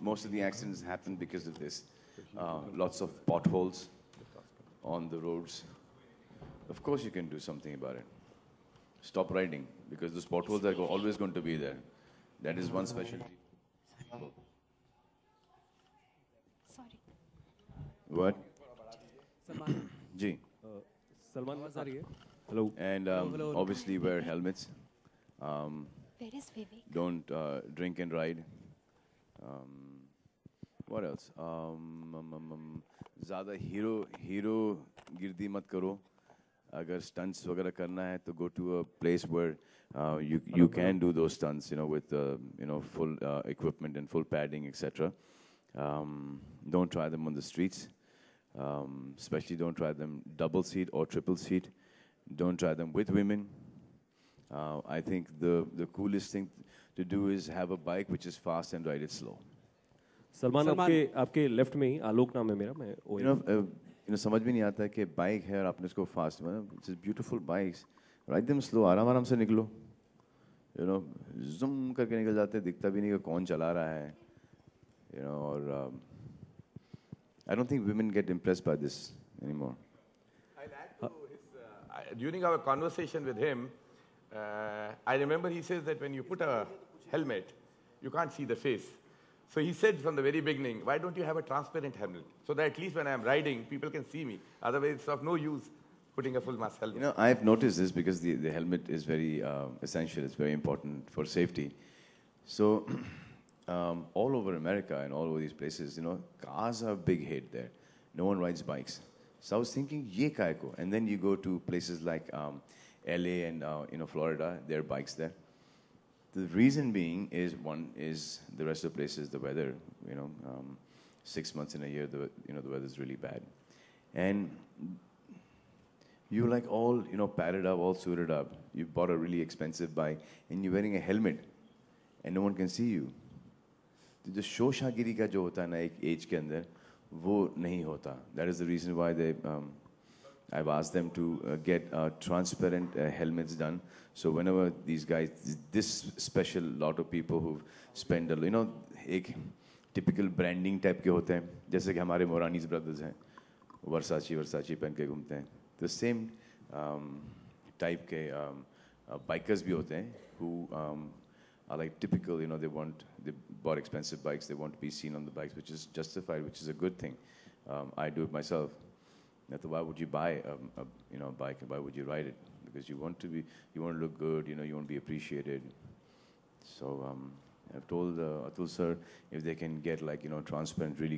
most of the accidents happen because of this. Uh, lots of potholes on the roads. Of course, you can do something about it. Stop riding because those potholes are always going to be there. That is one specialty. Sorry. What? Ji. Uh, Salman Hello. And um, hello. obviously wear helmets. Um, Where is Vivek? Don't uh, drink and ride. Um, what else? Um, um, um, um, ज़्यादा hero hero गिरदी मत करो अगर stunts वगैरह करना है तो go to a place where you you can do those stunts you know with you know full equipment and full padding etcetera don't try them on the streets specially don't try them double seat और triple seat don't try them with women I think the the coolest thing to do is have a bike which is fast and ride it slow. Salman, Salman आपके आपके left में ही आलोक नाम है मेरा मैं you know, uh, you know, समझ में नहीं आता कि bike है और आपने उसको फास्ट मतलब it's beautiful bikes ride them slow आराम आराम से निकलो you know zoom करके निकल जाते हैं दिखता भी नहीं कि कौन चला रहा है you know और I don't think women I don't think women get impress by this his, uh, during our conversation with him, Uh, I remember he says that when you put a helmet, you can't see the face. So he said from the very beginning, why don't you have a transparent helmet? So that at least when I'm riding, people can see me. Otherwise, it's of no use putting a full mask helmet. You know, I've noticed this because the, the helmet is very uh, essential, it's very important for safety. So, um, all over America and all over these places, you know, cars are a big hit there. No one rides bikes. So I was thinking, ye kaiko. And then you go to places like um, LA and uh, you know Florida, their bikes there. The reason being is one is the rest of the places the weather. You know, um, six months in a year, the you know the weather's really bad, and you like all you know padded up, all suited up. You bought a really expensive bike, and you're wearing a helmet, and no one can see you. The जो शोशागिरी का जो होता है ना एक as के अंदर वो नहीं होता that is the reason I've asked them to uh, get uh, transparent uh, helmets done. So whenever these guys, this special lot of people who spend, you know, एक टिपिकल ब्रांडिंग टाइप के होते हैं जैसे कि हमारे मोरानीज brothers हैं वर्साची वर्साची पहन के घूमते हैं तो सेम टाइप bikers bhi भी होते um, are like typical, you know, they want, they bought expensive bikes, they want to be seen on the bikes, which is justified, which is a good thing. Um, I do it myself. That's why would you buy a, a you know a bike and why would you ride it? Because you want to be you want to look good. You know you want to be appreciated. So um, I've told uh, Atul sir if they can get like you know transparent really.